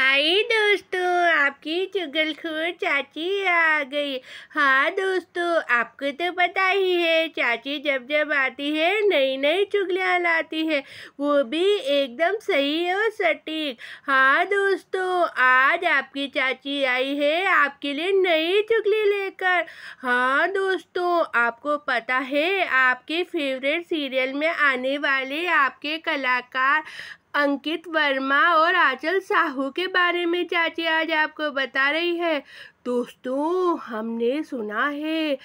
हाय दोस्तों आपकी चुगलखोर चाची आ गई हाँ दोस्तों आपको तो पता ही है चाची जब जब आती है नई नई चुगलियाँ लाती है वो भी एकदम सही और सटीक हाँ दोस्तों आज आपकी चाची आई है आपके लिए नई चुगली लेकर हाँ दोस्तों आपको पता है आपके फेवरेट सीरियल में आने वाले आपके कलाकार अंकित वर्मा और आचल साहू के बारे में चाची आज आपको बता रही है दोस्तों हमने सुना है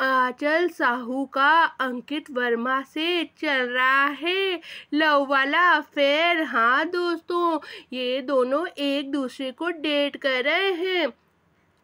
आचल साहू का अंकित वर्मा से चल रहा है लव वाला अफेयर हाँ दोस्तों ये दोनों एक दूसरे को डेट कर रहे हैं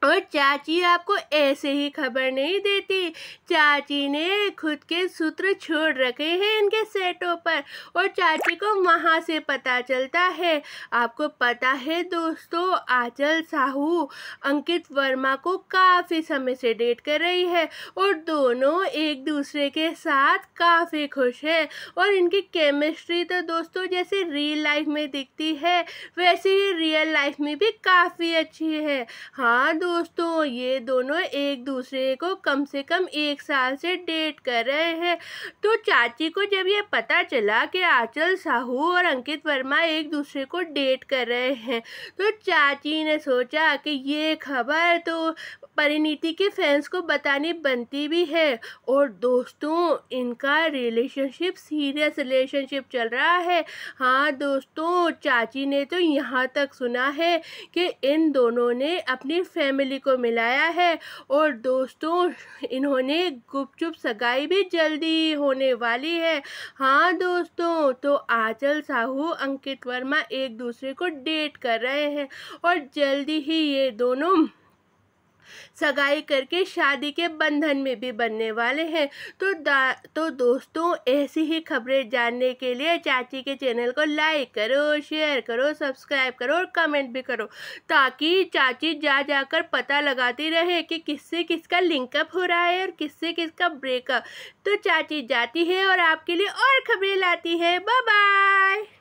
और चाची आपको ऐसे ही खबर नहीं देती चाची ने खुद के सूत्र छोड़ रखे हैं इनके सेटों पर और चाची को वहाँ से पता चलता है आपको पता है दोस्तों आचल साहू अंकित वर्मा को काफ़ी समय से डेट कर रही है और दोनों एक दूसरे के साथ काफ़ी खुश हैं और इनकी केमिस्ट्री तो दोस्तों जैसे रियल लाइफ में दिखती है वैसे ही रियल लाइफ में भी काफ़ी अच्छी है हाँ दोस्तों ये दोनों एक दूसरे को कम से कम एक एक साल से डेट कर रहे हैं तो चाची को जब ये पता चला कि आचल साहू और अंकित वर्मा एक दूसरे को डेट कर रहे हैं तो चाची ने सोचा कि ये खबर तो परिणीति के फैंस को बतानी बनती भी है और दोस्तों इनका रिलेशनशिप सीरियस रिलेशनशिप चल रहा है हाँ दोस्तों चाची ने तो यहाँ तक सुना है कि इन दोनों ने अपनी फैमिली को मिलाया है और दोस्तों इन्होंने गुपचुप सगाई भी जल्दी होने वाली है हाँ दोस्तों तो आचल साहू अंकित वर्मा एक दूसरे को डेट कर रहे हैं और जल्दी ही ये दोनों सगाई करके शादी के बंधन में भी बनने वाले हैं तो तो दोस्तों ऐसी ही खबरें जानने के लिए चाची के चैनल को लाइक करो शेयर करो सब्सक्राइब करो और कमेंट भी करो ताकि चाची जा जाकर पता लगाती रहे कि किससे किसका लिंकअप हो रहा है और किससे किसका ब्रेकअप तो चाची जाती है और आपके लिए और खबरें लाती है बाय बाय